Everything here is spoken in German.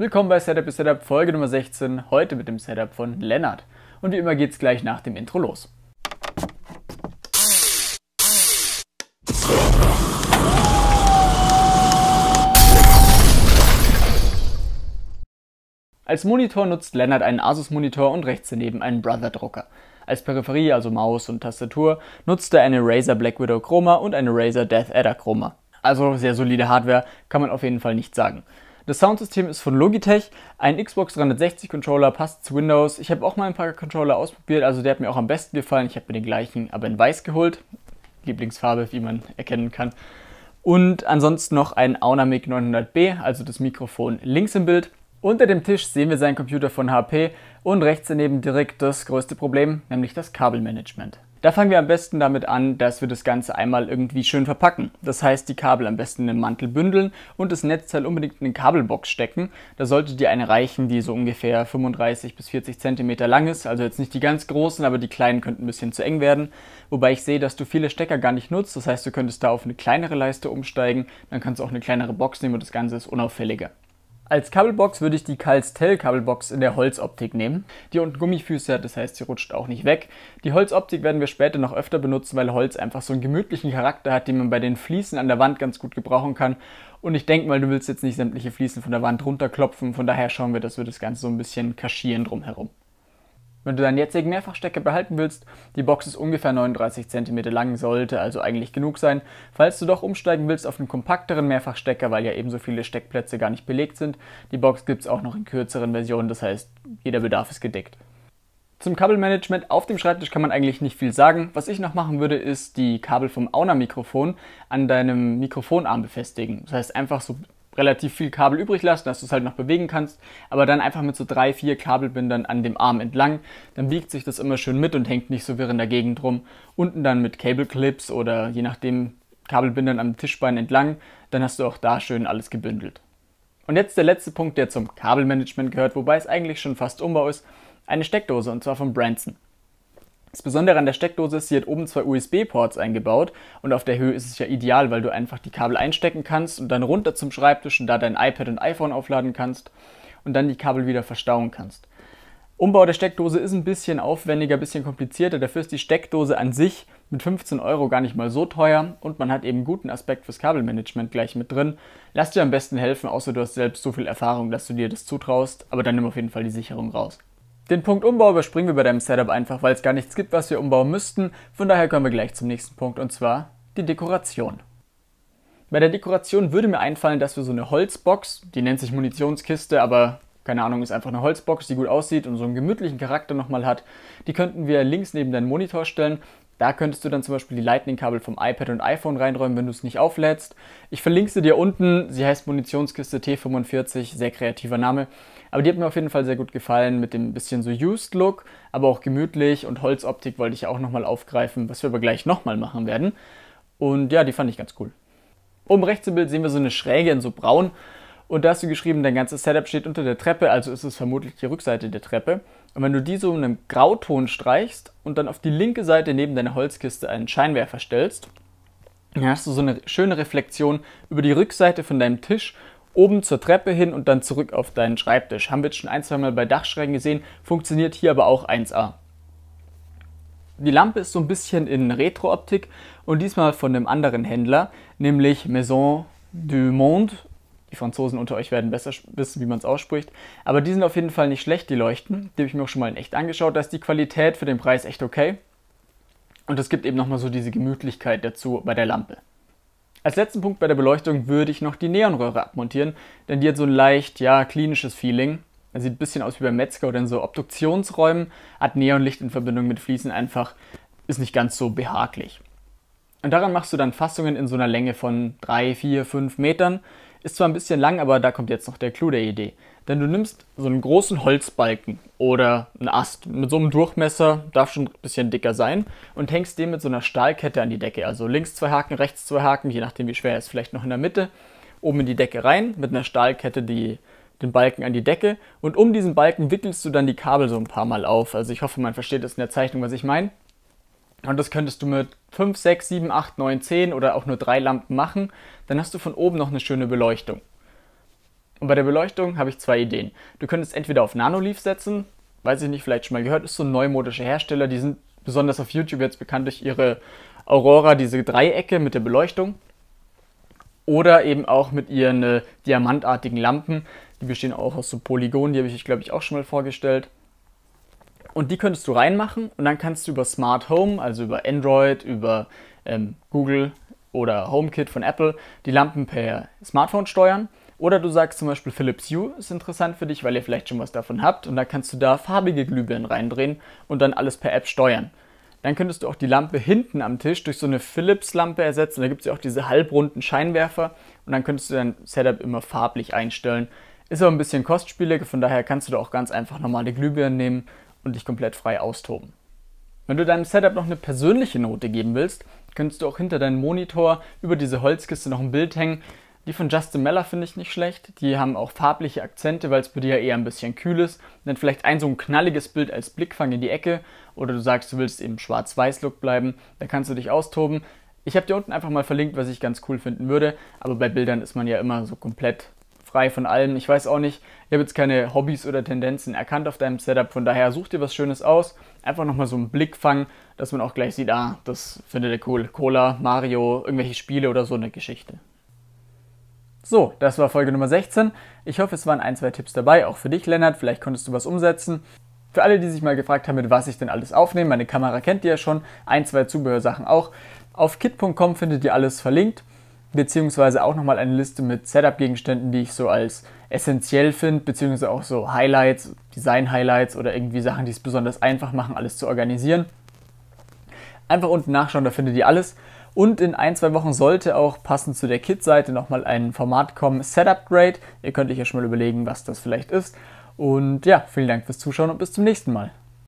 Willkommen bei Setup is Setup Folge Nummer 16, heute mit dem Setup von Lennart. Und wie immer geht's gleich nach dem Intro los. Als Monitor nutzt Lennart einen Asus-Monitor und rechts daneben einen Brother-Drucker. Als Peripherie, also Maus und Tastatur, nutzt er eine Razer Black Widow Chroma und eine Razer Death Adder Chroma. Also sehr solide Hardware, kann man auf jeden Fall nicht sagen. Das Soundsystem ist von Logitech. Ein Xbox 360 Controller passt zu Windows. Ich habe auch mal ein paar Controller ausprobiert, also der hat mir auch am besten gefallen. Ich habe mir den gleichen, aber in weiß geholt. Lieblingsfarbe, wie man erkennen kann. Und ansonsten noch ein Aunamic 900B, also das Mikrofon links im Bild. Unter dem Tisch sehen wir seinen Computer von HP und rechts daneben direkt das größte Problem, nämlich das Kabelmanagement. Da fangen wir am besten damit an, dass wir das Ganze einmal irgendwie schön verpacken. Das heißt, die Kabel am besten in den Mantel bündeln und das Netzteil unbedingt in eine Kabelbox stecken. Da sollte dir eine reichen, die so ungefähr 35 bis 40 cm lang ist. Also jetzt nicht die ganz großen, aber die kleinen könnten ein bisschen zu eng werden. Wobei ich sehe, dass du viele Stecker gar nicht nutzt. Das heißt, du könntest da auf eine kleinere Leiste umsteigen. Dann kannst du auch eine kleinere Box nehmen und das Ganze ist unauffälliger. Als Kabelbox würde ich die Calstel Kabelbox in der Holzoptik nehmen. Die unten Gummifüße hat, das heißt, sie rutscht auch nicht weg. Die Holzoptik werden wir später noch öfter benutzen, weil Holz einfach so einen gemütlichen Charakter hat, den man bei den Fliesen an der Wand ganz gut gebrauchen kann. Und ich denke mal, du willst jetzt nicht sämtliche Fliesen von der Wand runterklopfen, von daher schauen wir, dass wir das Ganze so ein bisschen kaschieren drumherum. Wenn du deinen jetzigen Mehrfachstecker behalten willst, die Box ist ungefähr 39 cm lang, sollte also eigentlich genug sein. Falls du doch umsteigen willst auf einen kompakteren Mehrfachstecker, weil ja ebenso viele Steckplätze gar nicht belegt sind, die Box gibt es auch noch in kürzeren Versionen, das heißt, jeder Bedarf ist gedeckt. Zum Kabelmanagement auf dem Schreibtisch kann man eigentlich nicht viel sagen. Was ich noch machen würde, ist die Kabel vom Auna-Mikrofon an deinem Mikrofonarm befestigen. Das heißt, einfach so relativ viel Kabel übrig lassen, dass du es halt noch bewegen kannst, aber dann einfach mit so drei, vier Kabelbindern an dem Arm entlang, dann wiegt sich das immer schön mit und hängt nicht so wirr in der Gegend rum. Unten dann mit Cableclips oder je nachdem Kabelbindern am Tischbein entlang, dann hast du auch da schön alles gebündelt. Und jetzt der letzte Punkt, der zum Kabelmanagement gehört, wobei es eigentlich schon fast Umbau ist, eine Steckdose und zwar von Branson. Das Besondere an der Steckdose ist, sie hat oben zwei USB-Ports eingebaut und auf der Höhe ist es ja ideal, weil du einfach die Kabel einstecken kannst und dann runter zum Schreibtisch und da dein iPad und iPhone aufladen kannst und dann die Kabel wieder verstauen kannst. Umbau der Steckdose ist ein bisschen aufwendiger, ein bisschen komplizierter. Dafür ist die Steckdose an sich mit 15 Euro gar nicht mal so teuer und man hat eben einen guten Aspekt fürs Kabelmanagement gleich mit drin. Lass dir am besten helfen, außer du hast selbst so viel Erfahrung, dass du dir das zutraust, aber dann nimm auf jeden Fall die Sicherung raus. Den Punkt Umbau überspringen wir bei deinem Setup einfach, weil es gar nichts gibt, was wir umbauen müssten. Von daher kommen wir gleich zum nächsten Punkt und zwar die Dekoration. Bei der Dekoration würde mir einfallen, dass wir so eine Holzbox, die nennt sich Munitionskiste, aber keine Ahnung, ist einfach eine Holzbox, die gut aussieht und so einen gemütlichen Charakter nochmal hat. Die könnten wir links neben deinen Monitor stellen da könntest du dann zum Beispiel die Lightning-Kabel vom iPad und iPhone reinräumen, wenn du es nicht auflädst. Ich verlinke sie dir unten. Sie heißt Munitionskiste T45, sehr kreativer Name. Aber die hat mir auf jeden Fall sehr gut gefallen mit dem bisschen so Used-Look, aber auch gemütlich und Holzoptik wollte ich auch nochmal aufgreifen, was wir aber gleich nochmal machen werden. Und ja, die fand ich ganz cool. Oben rechts im Bild sehen wir so eine Schräge in so braun. Und da hast du geschrieben, dein ganzes Setup steht unter der Treppe, also ist es vermutlich die Rückseite der Treppe. Und wenn du die so in einem Grauton streichst und dann auf die linke Seite neben deiner Holzkiste einen Scheinwerfer stellst, dann hast du so eine schöne Reflexion über die Rückseite von deinem Tisch oben zur Treppe hin und dann zurück auf deinen Schreibtisch. Haben wir jetzt schon ein, zwei Mal bei Dachschrägen gesehen, funktioniert hier aber auch 1A. Die Lampe ist so ein bisschen in Retro-Optik und diesmal von einem anderen Händler, nämlich Maison du Monde die Franzosen unter euch werden besser wissen, wie man es ausspricht. Aber die sind auf jeden Fall nicht schlecht, die Leuchten. Die habe ich mir auch schon mal in echt angeschaut. Da ist die Qualität für den Preis echt okay. Und es gibt eben nochmal so diese Gemütlichkeit dazu bei der Lampe. Als letzten Punkt bei der Beleuchtung würde ich noch die Neonröhre abmontieren, denn die hat so ein leicht, ja, klinisches Feeling. Das sieht ein bisschen aus wie bei Metzger oder in so Obduktionsräumen, hat Neonlicht in Verbindung mit Fliesen einfach, ist nicht ganz so behaglich. Und daran machst du dann Fassungen in so einer Länge von 3, 4, 5 Metern, ist zwar ein bisschen lang, aber da kommt jetzt noch der Clou der Idee. Denn du nimmst so einen großen Holzbalken oder einen Ast mit so einem Durchmesser, darf schon ein bisschen dicker sein, und hängst den mit so einer Stahlkette an die Decke. Also links zwei Haken, rechts zwei Haken, je nachdem wie schwer er ist, vielleicht noch in der Mitte, oben in die Decke rein, mit einer Stahlkette die, den Balken an die Decke. Und um diesen Balken wickelst du dann die Kabel so ein paar Mal auf. Also ich hoffe, man versteht es in der Zeichnung, was ich meine. Und das könntest du mit 5, 6, 7, 8, 9, 10 oder auch nur drei Lampen machen. Dann hast du von oben noch eine schöne Beleuchtung. Und bei der Beleuchtung habe ich zwei Ideen. Du könntest entweder auf Nanoleaf setzen, weiß ich nicht, vielleicht schon mal gehört, ist so ein neumodischer Hersteller, die sind besonders auf YouTube jetzt bekannt durch ihre Aurora, diese Dreiecke mit der Beleuchtung. Oder eben auch mit ihren äh, diamantartigen Lampen. Die bestehen auch aus so Polygonen, die habe ich, glaube ich, auch schon mal vorgestellt. Und die könntest du reinmachen und dann kannst du über Smart Home, also über Android, über ähm, Google oder HomeKit von Apple, die Lampen per Smartphone steuern. Oder du sagst zum Beispiel Philips Hue ist interessant für dich, weil ihr vielleicht schon was davon habt und dann kannst du da farbige Glühbirnen reindrehen und dann alles per App steuern. Dann könntest du auch die Lampe hinten am Tisch durch so eine Philips-Lampe ersetzen. Da gibt es ja auch diese halbrunden Scheinwerfer und dann könntest du dein Setup immer farblich einstellen. Ist aber ein bisschen kostspielig, von daher kannst du da auch ganz einfach normale Glühbirnen nehmen und dich komplett frei austoben. Wenn du deinem Setup noch eine persönliche Note geben willst, könntest du auch hinter deinem Monitor über diese Holzkiste noch ein Bild hängen. Die von Justin Meller finde ich nicht schlecht. Die haben auch farbliche Akzente, weil es bei dir eher ein bisschen kühl ist. Dann vielleicht ein so ein knalliges Bild als Blickfang in die Ecke oder du sagst, du willst eben schwarz-weiß-Look bleiben, da kannst du dich austoben. Ich habe dir unten einfach mal verlinkt, was ich ganz cool finden würde, aber bei Bildern ist man ja immer so komplett frei von allem. Ich weiß auch nicht, ich habe jetzt keine Hobbys oder Tendenzen erkannt auf deinem Setup. Von daher such dir was Schönes aus. Einfach nochmal so einen Blick fangen, dass man auch gleich sieht, ah, das findet er cool. Cola, Mario, irgendwelche Spiele oder so eine Geschichte. So, das war Folge Nummer 16. Ich hoffe, es waren ein, zwei Tipps dabei, auch für dich, Lennart. Vielleicht konntest du was umsetzen. Für alle, die sich mal gefragt haben, mit was ich denn alles aufnehme, meine Kamera kennt ihr ja schon, ein, zwei Zubehörsachen auch. Auf kit.com findet ihr alles verlinkt beziehungsweise auch nochmal eine Liste mit Setup-Gegenständen, die ich so als essentiell finde, beziehungsweise auch so Highlights, Design-Highlights oder irgendwie Sachen, die es besonders einfach machen, alles zu organisieren. Einfach unten nachschauen, da findet ihr alles. Und in ein, zwei Wochen sollte auch passend zu der Kit-Seite nochmal ein Format kommen, Setup Grade. Ihr könnt euch ja schon mal überlegen, was das vielleicht ist. Und ja, vielen Dank fürs Zuschauen und bis zum nächsten Mal.